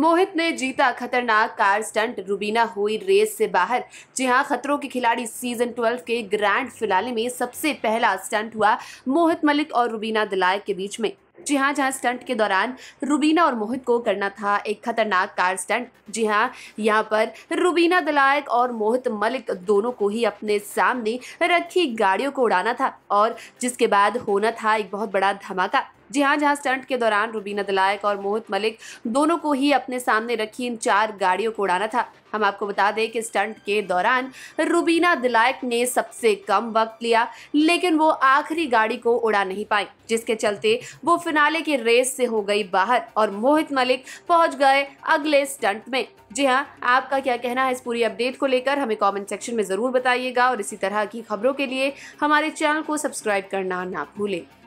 मोहित ने जीता खतरनाक कार स्टंट रूबीना हुई रेस से बाहर जी हाँ खतरों के खिलाड़ी सीजन 12 के ग्रैंड फिनाले में सबसे पहला स्टंट हुआ मोहित मलिक और रुबीना दिलाय के बीच में जी हाँ जहाँ स्टंट के दौरान रुबीना और मोहित को करना था एक खतरनाक कार स्टंट जी हाँ यहाँ पर रुबीना दलायक और मोहित मलिक दोनों को ही अपने सामने रखी गाड़ियों को उड़ाना था और जिसके बाद होना था एक बहुत बड़ा धमाका जी हाँ जहाँ स्टंट के दौरान रुबीना दलायक और मोहित मलिक दोनों को ही अपने सामने रखी इन चार गाड़ियों को उड़ाना था हम आपको बता दें कि स्टंट के दौरान रुबीना दिलायक ने सबसे कम वक्त लिया लेकिन वो आखिरी गाड़ी को उड़ा नहीं पाई जिसके चलते वो फिनाले के रेस से हो गई बाहर और मोहित मलिक पहुंच गए अगले स्टंट में जी हाँ आपका क्या कहना है इस पूरी अपडेट को लेकर हमें कमेंट सेक्शन में ज़रूर बताइएगा और इसी तरह की खबरों के लिए हमारे चैनल को सब्सक्राइब करना ना भूलें